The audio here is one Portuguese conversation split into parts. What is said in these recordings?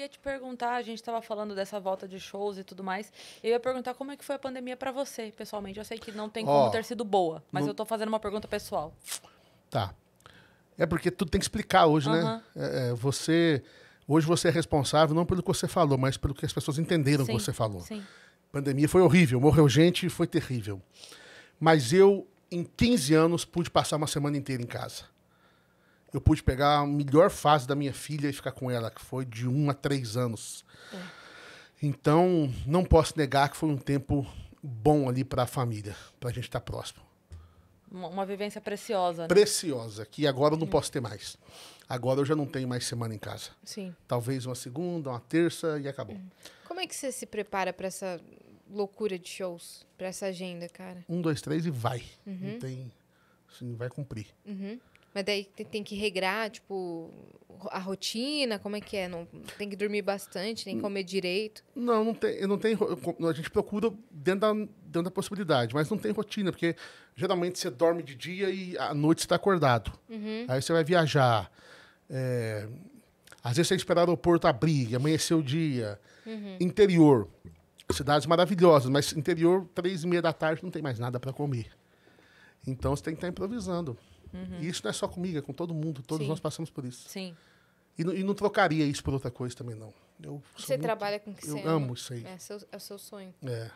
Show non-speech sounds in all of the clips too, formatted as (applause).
ia te perguntar, a gente estava falando dessa volta de shows e tudo mais. Eu ia perguntar como é que foi a pandemia para você, pessoalmente. Eu sei que não tem como ter sido boa, mas eu tô fazendo uma pergunta pessoal. Tá. É porque tudo tem que explicar hoje, né? É, é, você. Hoje você é responsável não pelo que você falou, mas pelo que as pessoas entenderam Sim, que você falou. Sim. pandemia foi horrível, morreu gente, foi terrível. Mas eu, em 15 anos, pude passar uma semana inteira em casa eu pude pegar a melhor fase da minha filha e ficar com ela, que foi de um a três anos. É. Então, não posso negar que foi um tempo bom ali para a família, para a gente estar tá próximo. Uma, uma vivência preciosa. Né? Preciosa, que agora eu não posso ter mais. Agora eu já não tenho mais semana em casa. Sim. Talvez uma segunda, uma terça e acabou. Hum. Como é que você se prepara para essa loucura de shows, para essa agenda, cara? Um, dois, três e vai. Uhum. Não tem. Assim, vai cumprir. Uhum. Mas daí tem que regrar, tipo, a rotina, como é que é? Não, tem que dormir bastante, tem que hum. comer direito? Não, não tem, não tem a gente procura dentro da, dentro da possibilidade, mas não tem rotina, porque geralmente você dorme de dia e à noite você está acordado. Uhum. Aí você vai viajar. É, às vezes você é esperar o aeroporto abrir, amanhecer o dia. Uhum. Interior. Cidades maravilhosas, mas interior, três e meia da tarde, não tem mais nada para comer. Então você tem que estar tá improvisando. Uhum. E isso não é só comigo, é com todo mundo. Todos Sim. nós passamos por isso. Sim. E, e, não trocaria isso por outra coisa também, não. Eu você muito, trabalha com o que eu você Eu amo isso aí. É, seu, é o seu sonho. É.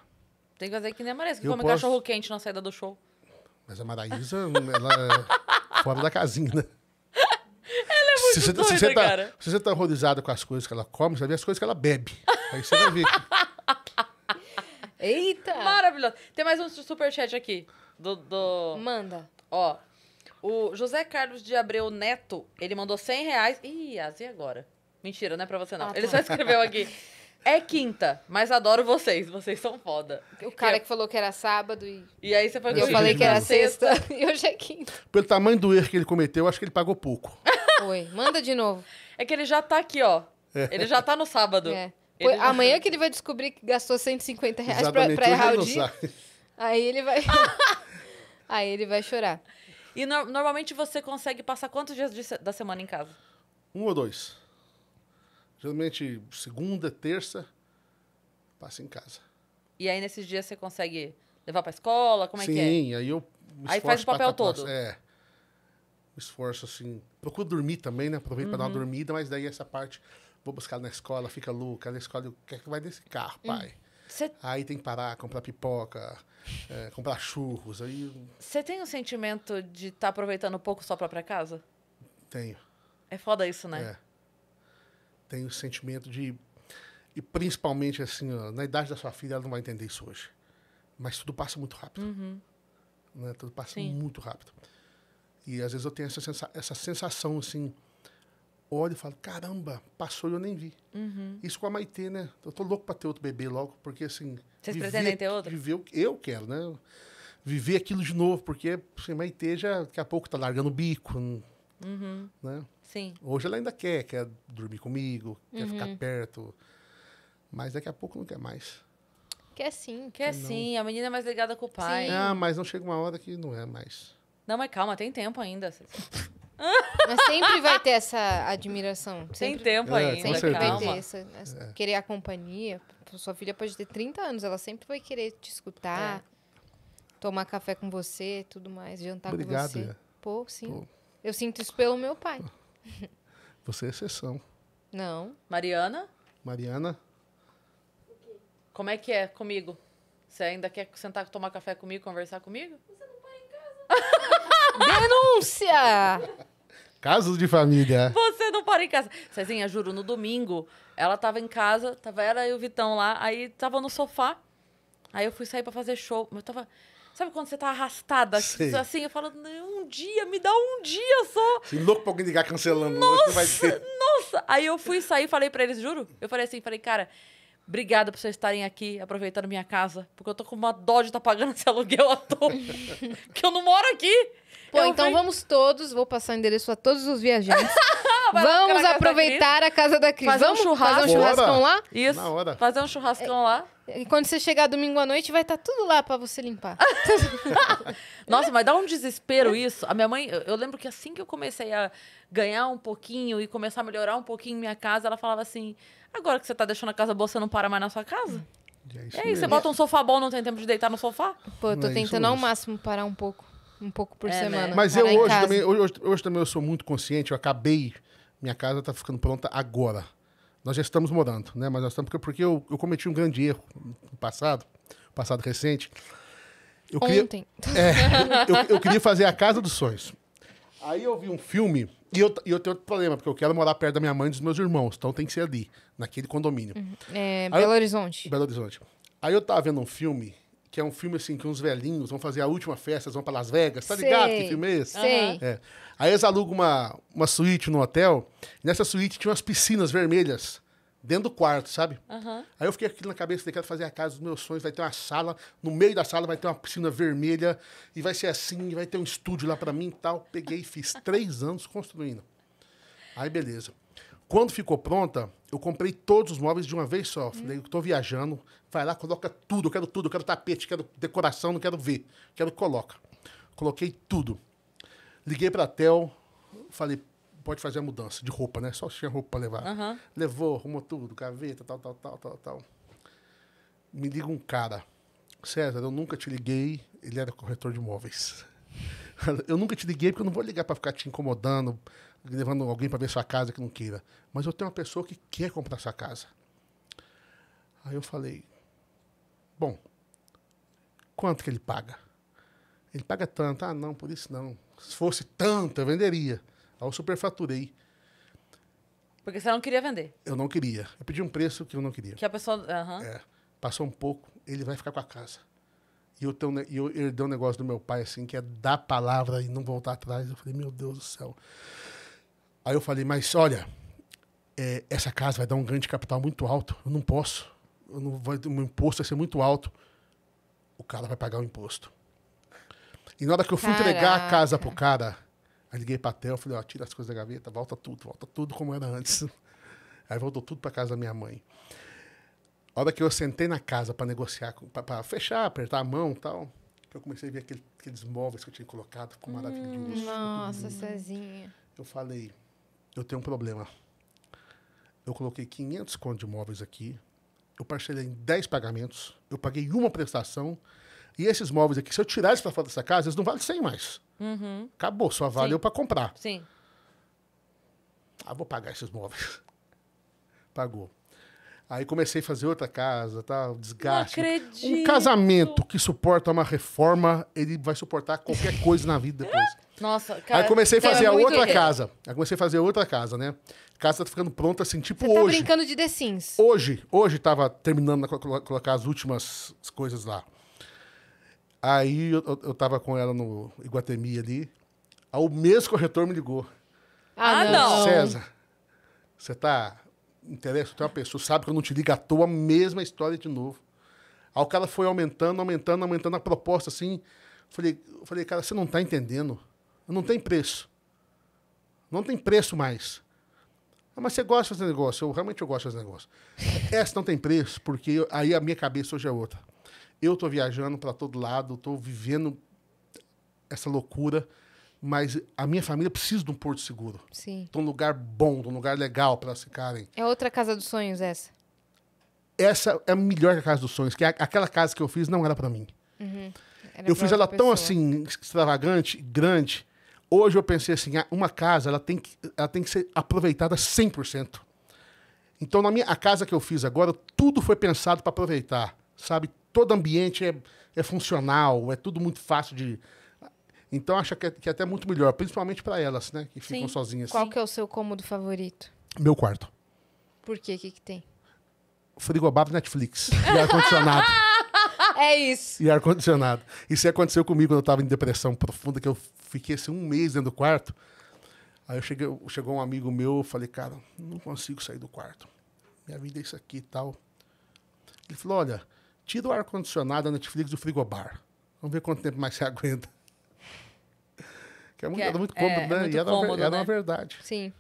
Tem que fazer que nem a Maraísa, que eu come posso... cachorro quente na saída do show. Mas a Maraísa, ela é fora da casinha, né? Ela é muito tá, se, doida, tá, se você tá, Se você tá horrorizada com as coisas que ela come, você vai ver as coisas que ela bebe. Aí você vai ver. Eita! Maravilhoso. Tem mais um superchat aqui. Do, do... Manda. Ó, o José Carlos de Abreu Neto, ele mandou 100 reais. Ih, as e agora? Mentira, não é pra você não. Ah, tá. Ele só escreveu aqui. (laughs) É quinta, mas adoro vocês. Vocês são foda. O cara eu... que falou que era sábado e. E aí você falou que eu falei que era sexta (laughs) e hoje é quinta. Pelo tamanho do erro que ele cometeu, acho que ele pagou pouco. Oi, manda de novo. É que ele já tá aqui, ó. É. Ele já tá no sábado. É. Ele... Amanhã (laughs) que ele vai descobrir que gastou 150 reais Exatamente, pra, pra errar o dia. Aí ele vai. aí ele vai chorar. E no normalmente você consegue passar quantos dias da semana em casa? Um ou dois. Geralmente segunda, terça, passa em casa. E aí nesses dias você consegue levar para escola? Como é Sim, que é? Sim, aí eu. Aí faz o papel tá todo. É. É. Esforço assim. Procuro dormir também, né? Aproveito uhum. para dar uma uhum. dormida, mas daí essa parte vou buscar na escola, fica louca, na escola, o que é que vai nesse carro, hum. pai? Cê... Aí tem que parar, comprar pipoca, é, comprar churros. aí... Você tem o sentimento de estar tá aproveitando um pouco sua própria casa? Tenho. É foda isso, né? É. Tenho o sentimento de. E principalmente, assim, ó, na idade da sua filha, ela não vai entender isso hoje. Mas tudo passa muito rápido. Uhum. Né? Tudo passa Sim. muito rápido. E às vezes eu tenho essa, sensa essa sensação, assim, olho e falo, caramba, passou e eu nem vi. Uhum. Isso com a Maitê, né? Eu tô louco para ter outro bebê logo, porque assim. Vocês viver, pretendem ter outro? Viver, eu quero, né? Viver aquilo de novo, porque assim, Maitê já daqui a pouco tá largando o bico. Hum, uhum. Né? Sim. Hoje ela ainda quer, quer dormir comigo, uhum. quer ficar uhum. perto. Mas daqui a pouco não quer mais. Quer sim, quer não. sim. A menina é mais ligada com o pai. Sim. Ah, mas não chega uma hora que não é mais. Não, mas calma, tem tempo ainda. Mas sempre vai ter essa admiração. Sempre, Tem tempo é, ainda. Sempre certeza. vai ter essa, essa é. querer a companhia. Sua filha pode ter 30 anos, ela sempre vai querer te escutar, é. tomar café com você, tudo mais, jantar Obrigado, com você. Pô, sim. Pô. Eu sinto isso pelo meu pai. Você é exceção. Não. Mariana? Mariana? Como é que é comigo? Você ainda quer sentar, tomar café comigo, conversar comigo? Você não Denúncia! Casos de família. Você não para em casa. Cezinha, juro, no domingo, ela tava em casa, tava ela e o Vitão lá, aí tava no sofá. Aí eu fui sair para fazer show. Eu tava. Sabe quando você tá arrastada? Tipo, assim, eu falo, um dia, me dá um dia só. Se louco pra alguém ligar cancelando. É nossa, vai ser. nossa. Aí eu fui sair, falei para eles, juro. Eu falei assim, falei, cara, Obrigada por vocês estarem aqui, aproveitando minha casa, porque eu tô com uma dó de estar tá pagando esse aluguel à toa. (laughs) que eu não moro aqui. Pô, eu então vamos todos, vou passar o endereço a todos os viajantes. (laughs) vamos aproveitar a casa da Cris. Fazer vamos um churrasco. fazer um churrascão lá? Isso. Na hora. Fazer um churrascão é... lá. E quando você chegar domingo à noite, vai estar tá tudo lá para você limpar. (laughs) (laughs) Nossa, mas dá um desespero isso. A minha mãe, eu lembro que assim que eu comecei a ganhar um pouquinho e começar a melhorar um pouquinho minha casa, ela falava assim: agora que você tá deixando a casa boa, você não para mais na sua casa? É isso, é isso você bota um sofá bom, não tem tempo de deitar no sofá? Pô, eu tô é tentando ao máximo parar um pouco. Um pouco por é, né? semana. Né? Mas eu hoje também, hoje, hoje também eu sou muito consciente, eu acabei. Minha casa está ficando pronta agora. Nós já estamos morando, né? Mas nós estamos. Porque eu, eu cometi um grande erro no passado, passado recente. Eu Ontem. Queria, é, eu, eu, queria fazer a Casa dos Sonhos. Aí eu vi um filme e eu, e eu tenho outro problema, porque eu quero morar perto da minha mãe e dos meus irmãos. Então tem que ser ali, naquele condomínio. Uhum. É, Belo Horizonte. Belo Horizonte. Aí eu tava vendo um filme que é um filme assim que uns velhinhos vão fazer a última festa, vão para Las Vegas, tá ligado que filme é esse? Sim. É. Aí eles alugam uma, uma suíte no hotel, nessa suíte tinha umas piscinas vermelhas dentro do quarto, sabe? Uhum. Aí eu fiquei aquilo na cabeça, quero fazer a casa dos meus sonhos, vai ter uma sala, no meio da sala vai ter uma piscina vermelha, e vai ser assim, vai ter um estúdio lá para mim e tal. Peguei e fiz três anos construindo. Aí beleza. Quando ficou pronta, eu comprei todos os móveis de uma vez só. Falei, hum. eu tô viajando, vai lá, coloca tudo, eu quero tudo, eu quero tapete, quero decoração, não quero ver, quero que coloca. Coloquei tudo. Liguei pra Tel, falei, pode fazer a mudança de roupa, né? Só tinha roupa pra levar. Uhum. Levou, arrumou tudo, gaveta, tal, tal, tal, tal, tal. Me liga um cara. César, eu nunca te liguei. Ele era corretor de imóveis. (laughs) Eu nunca te liguei porque eu não vou ligar para ficar te incomodando, levando alguém para ver sua casa que não queira. Mas eu tenho uma pessoa que quer comprar sua casa. Aí eu falei, bom, quanto que ele paga? Ele paga tanto. Ah, não, por isso não. Se fosse tanto, eu venderia. Aí eu superfaturei. Porque você não queria vender? Eu não queria. Eu pedi um preço que eu não queria. Que a pessoa... Uhum. É, passou um pouco, ele vai ficar com a casa. E eu, tenho, eu herdei um negócio do meu pai, assim, que é dar palavra e não voltar atrás. Eu falei, meu Deus do céu. Aí eu falei, mas olha, é, essa casa vai dar um ganho de capital muito alto. Eu não posso. Eu não, vai, o meu imposto vai ser muito alto. O cara vai pagar o imposto. E na hora que eu fui Caraca. entregar a casa pro cara, aí liguei pra Tel, falei, ó, tira as coisas da gaveta, volta tudo, volta tudo como era antes. (laughs) Aí voltou tudo pra casa da minha mãe. A hora que eu sentei na casa para negociar, para fechar, apertar a mão e tal, eu comecei a ver aquele, aqueles móveis que eu tinha colocado, ficou maravilhoso. Hum, nossa, Cezinha. Eu falei, eu tenho um problema. Eu coloquei 500 contos de imóveis aqui, eu parcelei em 10 pagamentos, eu paguei uma prestação, e esses móveis aqui, se eu tirar eles para fora dessa casa, eles não valem 100 mais. Uhum. Acabou, só valeu para comprar. Sim. Ah, vou pagar esses móveis. (laughs) Pagou. Aí comecei a fazer outra casa, tá? Desgaste. Não né? acredito. Um casamento que suporta uma reforma, ele vai suportar qualquer coisa na vida depois. (laughs) Nossa, cara. Aí comecei a então é fazer a outra rico. casa. Aí comecei a fazer outra casa, né? A casa tá ficando pronta assim, tipo Você tá hoje. Tá brincando de The Sims. Hoje, hoje tava terminando de colocar as últimas coisas lá. Aí eu, eu, tava com ela no Iguatemi ali. Aí o mesmo corretor me ligou. Ah, não. César, você tá interessa é uma pessoa, sabe que eu não te ligo à toa, mesma história de novo. Aí o cara foi aumentando, aumentando, aumentando a proposta assim. Falei, falei cara, você não está entendendo. Não tem preço. Não tem preço mais. Ah, mas você gosta desse negócio? Eu realmente eu gosto desse negócio. É, essa não tem preço, porque eu, aí a minha cabeça hoje é outra. Eu estou viajando para todo lado, estou vivendo essa loucura mas a minha família precisa de um porto seguro. Sim. De um lugar bom, de um lugar legal para elas ficarem. É outra casa dos sonhos essa? Essa é melhor que a casa dos sonhos, que aquela casa que eu fiz não era para mim. Uhum. eu fiz ela pessoa. tão assim extravagante, grande. Hoje eu pensei assim, uma casa ela tem que, ela tem que ser aproveitada 100%. Então na minha a casa que eu fiz agora, tudo foi pensado para aproveitar, sabe? Todo ambiente é, é funcional, é tudo muito fácil de então acho que é, que é até muito melhor, principalmente para elas, né? Que ficam Sim. sozinhas. Qual que é o seu cômodo favorito? Meu quarto. Por quê? O que, que tem? Frigobar Netflix. E ar-condicionado. (laughs) é isso. E ar-condicionado. Isso aconteceu comigo quando eu estava em depressão profunda, que eu fiquei assim, um mês dentro do quarto. Aí cheguei, chegou um amigo meu, eu falei, cara, não consigo sair do quarto. Minha vida é isso aqui e tal. Ele falou, olha, tira o ar-condicionado, a Netflix do frigobar. Vamos ver quanto tempo mais você (laughs) aguenta. Que é muito, que é-, é, muito cômodo, é, né? É muito e é cômodo, é, né? verdade. Sim.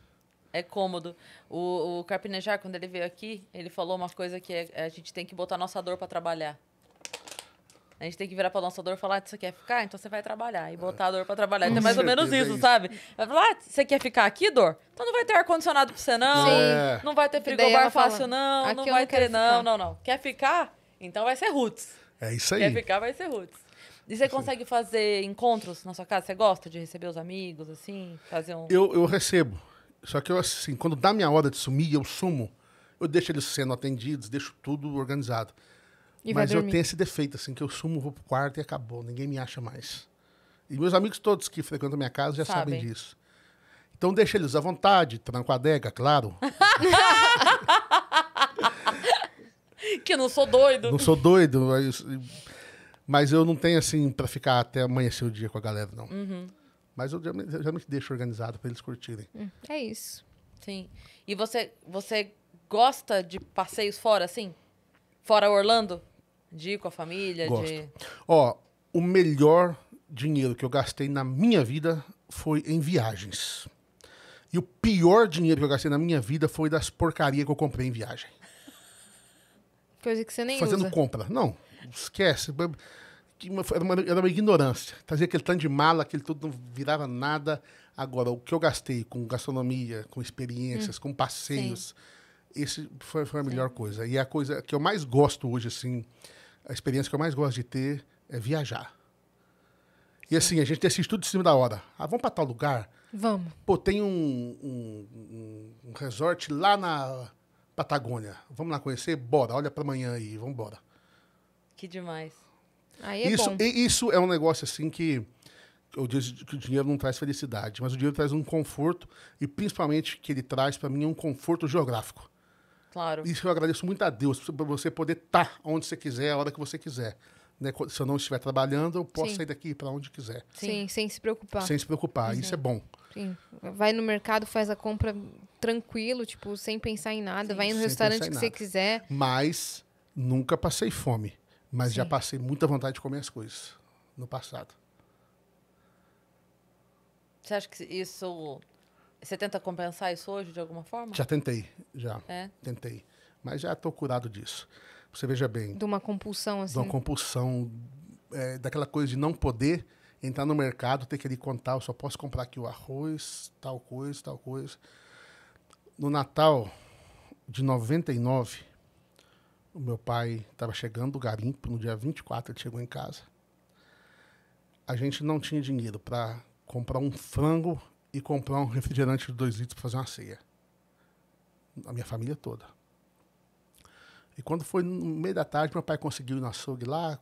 É cômodo. O, o Carpinejar, quando ele veio aqui, ele falou uma coisa que é, a gente tem que botar nossa dor para trabalhar. A gente tem que virar pra nossa dor e falar, ah, você quer ficar? Então você vai trabalhar. E botar a dor pra trabalhar. Então é mais ou menos é isso, isso. sabe? Vai falar, ah, você quer ficar aqui, dor? Então não vai ter ar-condicionado pra você, não. Sim. Não vai ter frigobar fácil, não. Não vai não ter, não, não, não. Quer ficar? Então vai ser roots. É isso aí. Quer ficar, vai ser roots. E você consegue fazer encontros na sua casa? Você gosta de receber os amigos, assim? Fazer um. Eu, eu recebo. Só que eu, assim, quando dá minha hora de sumir, eu sumo. Eu deixo eles sendo atendidos, deixo tudo organizado. E Mas eu tenho esse defeito, assim, que eu sumo, vou pro quarto e acabou. Ninguém me acha mais. E meus amigos todos que frequentam minha casa já sabem, sabem disso. Então deixa eles à vontade, tranco tá a adega, claro. (laughs) que eu não sou doido. Não sou doido. Mas... (laughs) Mas eu não tenho, assim, para ficar até amanhecer o dia com a galera, não. Uhum. Mas eu já me deixo organizado para eles curtirem. Hum, é isso. Sim. E você, você gosta de passeios fora, assim? Fora Orlando? De ir com a família? Gosto. De... Ó, o melhor dinheiro que eu gastei na minha vida foi em viagens. E o pior dinheiro que eu gastei na minha vida foi das porcarias que eu comprei em viagem. Coisa que você nem Fazendo usa. compra. Não, esquece. Era uma, era uma ignorância. Trazia aquele tanto de mala, aquele tudo não virava nada. Agora, o que eu gastei com gastronomia, com experiências, hum. com passeios, Sim. esse foi, foi a melhor Sim. coisa. E a coisa que eu mais gosto hoje, assim, a experiência que eu mais gosto de ter é viajar. E assim, a gente decide tudo em cima da hora. Ah, vamos para tal lugar? Vamos. Pô, tem um, um, um resort lá na Patagônia. Vamos lá conhecer? Bora, olha para amanhã aí, vamos embora. Que demais. Aí é isso, bom. isso é um negócio assim que eu disse que o dinheiro não traz felicidade, mas o dinheiro traz um conforto e principalmente que ele traz para mim é um conforto geográfico. Claro. Isso eu agradeço muito a Deus para você poder estar tá onde você quiser, a hora que você quiser. Né? Se eu não estiver trabalhando, eu posso Sim. sair daqui para onde quiser. Sim, Sim, sem se preocupar. Sem se preocupar, Sim. Uhum. isso é bom. Sim. Vai no mercado, faz a compra tranquilo, tipo, sem pensar em nada. Vai no restaurante que você quiser. Mas nunca passei fome. Mas Sim. já passei muita vontade de comer as coisas no passado. Você acha que isso. Você tenta compensar isso hoje de alguma forma? Já tentei, já. É? Tentei. Mas já estou curado disso. Você veja bem. De uma compulsão assim. De uma compulsão. É, daquela coisa de não poder entrar no mercado, ter que ali contar, eu só posso comprar aqui o arroz, tal coisa, tal coisa. No Natal de 99, o meu pai estava chegando do garimpo, no dia 24 ele chegou em casa. A gente não tinha dinheiro para comprar um frango e comprar um refrigerante de dois litros para fazer uma ceia. A minha família toda. E quando foi no meio da tarde, meu pai conseguiu ir no açougue lá,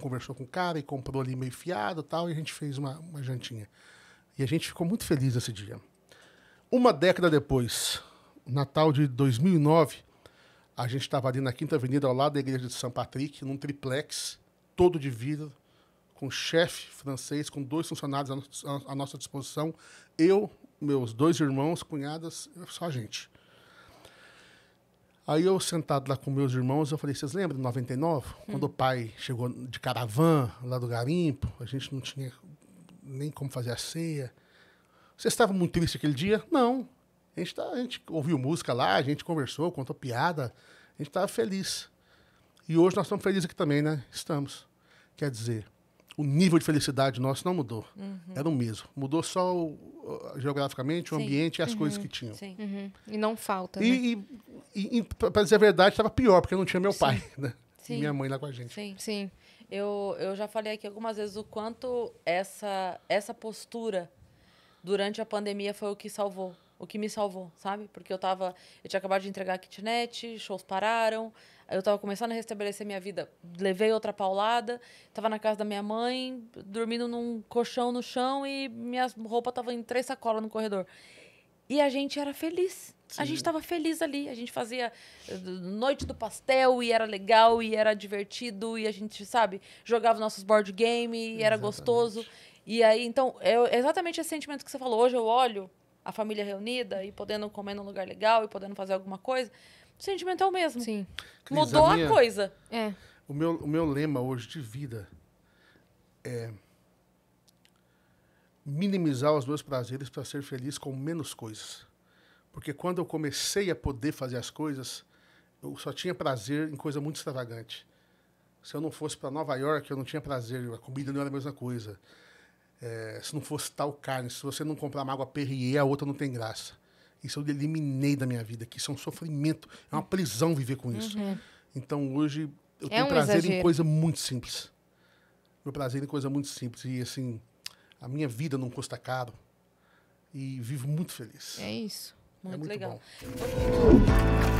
conversou com o cara e comprou ali meio fiado tal, e a gente fez uma, uma jantinha. E a gente ficou muito feliz esse dia. Uma década depois, Natal de 2009, a gente estava ali na Quinta Avenida, ao lado da igreja de São Patrick, num triplex, todo de vidro, com chefe francês, com dois funcionários à, nossa disposição. Eu, meus dois irmãos, cunhadas, só a gente. Aí eu sentado lá com meus irmãos, eu falei, vocês lembram de 99? Hum. Quando o pai chegou de caravana lá do garimpo, a gente não tinha nem como fazer a ceia. Vocês estavam muito tristes aquele dia? Não. A gente, tá, a gente ouviu música lá, a gente conversou, contou piada, a gente estava tá feliz. E hoje nós estamos felizes aqui também, né? Estamos. Quer dizer, o nível de felicidade nosso não mudou. Uhum. Era o mesmo. Mudou só o, geograficamente, Sim. o ambiente e as uhum. coisas que tinham. Sim. Uhum. E não falta. E, né? e, e, e para dizer a verdade, estava pior, porque não tinha meu Sim. pai, (laughs) né? E minha mãe lá com a gente. Sim. Sim. Eu, eu já falei aqui algumas vezes o quanto essa, essa postura durante a pandemia foi o que salvou o que me salvou, sabe? Porque eu tava. Eu tinha acabado de entregar a kitnet, shows pararam. Eu tava começando a restabelecer minha vida. Levei outra paulada. Tava na casa da minha mãe, dormindo num colchão no chão e minha roupa tava em três sacolas no corredor. E a gente era feliz. Sim. A gente estava feliz ali. A gente fazia eh, noite do pastel e era legal e era divertido e a gente, sabe, jogava nossos board game e exatamente. era gostoso. E aí, então, é, é exatamente esse sentimento que você falou. Hoje eu olho a família reunida e podendo comer num lugar legal e podendo fazer alguma coisa. O sentimento é o mesmo. Sim. Cris, Mudou a, minha, a coisa. É. O meu, o meu lema hoje de vida é minimizar os meus prazeres para ser feliz com menos coisas. Porque quando eu comecei a poder fazer as coisas, eu só tinha prazer em coisa muito extravagante. Se eu não fosse para Nova York, eu não tinha prazer, a comida não era a mesma coisa. É, se não fosse tal carne, se você não comprar uma água Perrier, a outra não tem graça. Isso eu eliminei da minha vida, que isso é um sofrimento, é uma prisão viver com isso. Uhum. Então hoje eu é tenho um prazer exagero. em coisa muito simples. Meu prazer em coisa muito simples. E assim, a minha vida não custa caro. E vivo muito feliz. É isso. É muito, é muito legal. Bom.